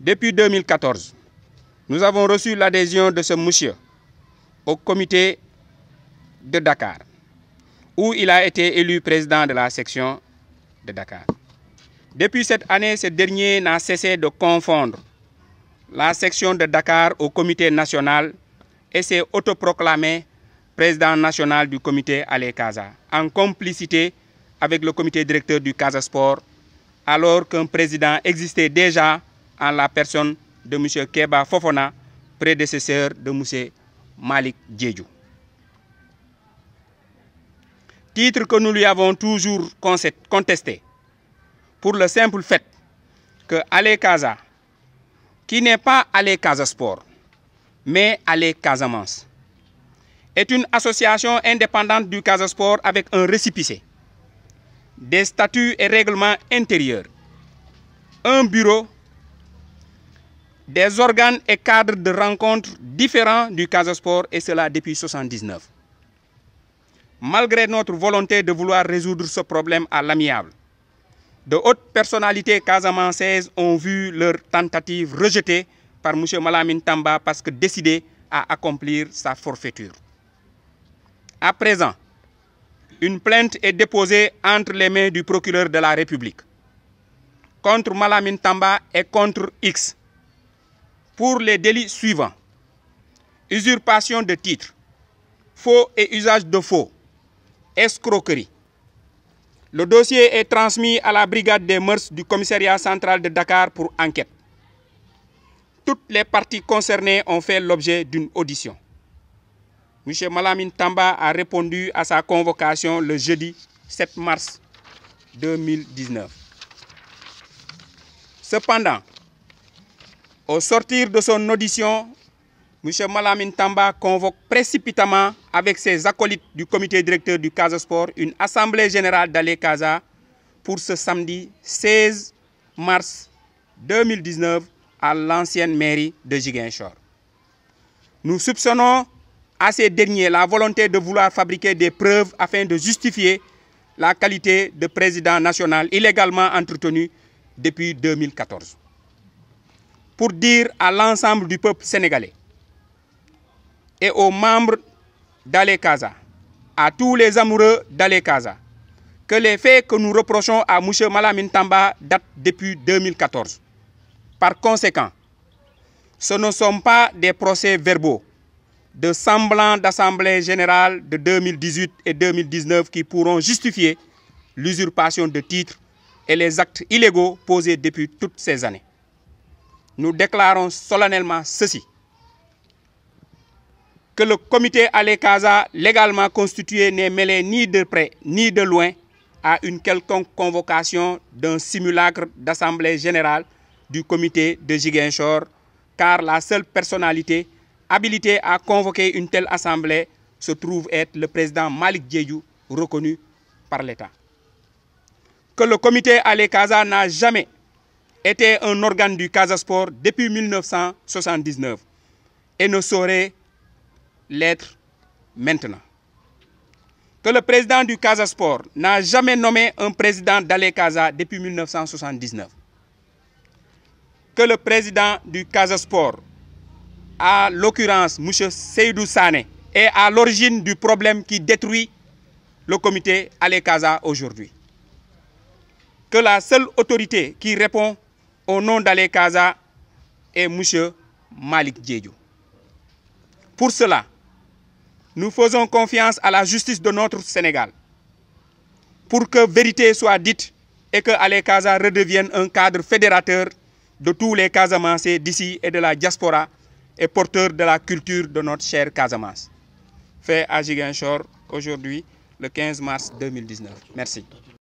Depuis 2014, nous avons reçu l'adhésion de ce monsieur au comité de Dakar, où il a été élu président de la section de Dakar. Depuis cette année, ce dernier n'a cessé de confondre la section de Dakar au comité national et s'est autoproclamé président national du comité alé Casa, en complicité avec le comité directeur du Casa Sport, alors qu'un président existait déjà en la personne de M. Keba Fofona, prédécesseur de M. Malik Djedjou. Titre que nous lui avons toujours contesté, pour le simple fait que Ale Casa, qui n'est pas Ale Casa Sport, mais Ale Casamance, est une association indépendante du Casa Sport avec un récipicé, des statuts et règlements intérieurs, un bureau des organes et cadres de rencontres différents du Casasport et cela depuis 1979. Malgré notre volonté de vouloir résoudre ce problème à l'amiable, de hautes personnalités casamansaises ont vu leur tentative rejetée par M. Malamine Tamba parce que décidé à accomplir sa forfaiture. À présent, une plainte est déposée entre les mains du procureur de la République contre Malamine Tamba et contre X pour les délits suivants. Usurpation de titres, faux et usage de faux, escroquerie. Le dossier est transmis à la brigade des mœurs du commissariat central de Dakar pour enquête. Toutes les parties concernées ont fait l'objet d'une audition. M. Malamine Tamba a répondu à sa convocation le jeudi 7 mars 2019. Cependant, au sortir de son audition, M. Malamin Tamba convoque précipitamment avec ses acolytes du comité directeur du Casa Sport une assemblée générale d'Ale Casa pour ce samedi 16 mars 2019 à l'ancienne mairie de Giguinchor. Nous soupçonnons à ces derniers la volonté de vouloir fabriquer des preuves afin de justifier la qualité de président national illégalement entretenu depuis 2014 pour dire à l'ensemble du peuple sénégalais et aux membres Kaza, à tous les amoureux Kaza, que les faits que nous reprochons à M. Malamine Tamba datent depuis 2014. Par conséquent, ce ne sont pas des procès verbaux de semblants d'Assemblée générale de 2018 et 2019 qui pourront justifier l'usurpation de titres et les actes illégaux posés depuis toutes ces années nous déclarons solennellement ceci. Que le comité Alekaza, légalement constitué, n'est mêlé ni de près ni de loin à une quelconque convocation d'un simulacre d'assemblée générale du comité de Jiguenchor, car la seule personnalité habilitée à convoquer une telle assemblée se trouve être le président Malik Djeyou, reconnu par l'État. Que le comité Alekaza n'a jamais était un organe du Sport depuis 1979 et ne saurait l'être maintenant. Que le président du Sport n'a jamais nommé un président d'Ale Casa depuis 1979. Que le président du Sport à l'occurrence M. Seydou Sane est à l'origine du problème qui détruit le comité Alekaza aujourd'hui. Que la seule autorité qui répond au nom d'Ale et M. Malik Djedjo. Pour cela, nous faisons confiance à la justice de notre Sénégal pour que vérité soit dite et que Ale redevienne un cadre fédérateur de tous les Casamancés d'ici et de la diaspora et porteur de la culture de notre cher Casamance. Fait à Giguinchor aujourd'hui, le 15 mars 2019. Merci.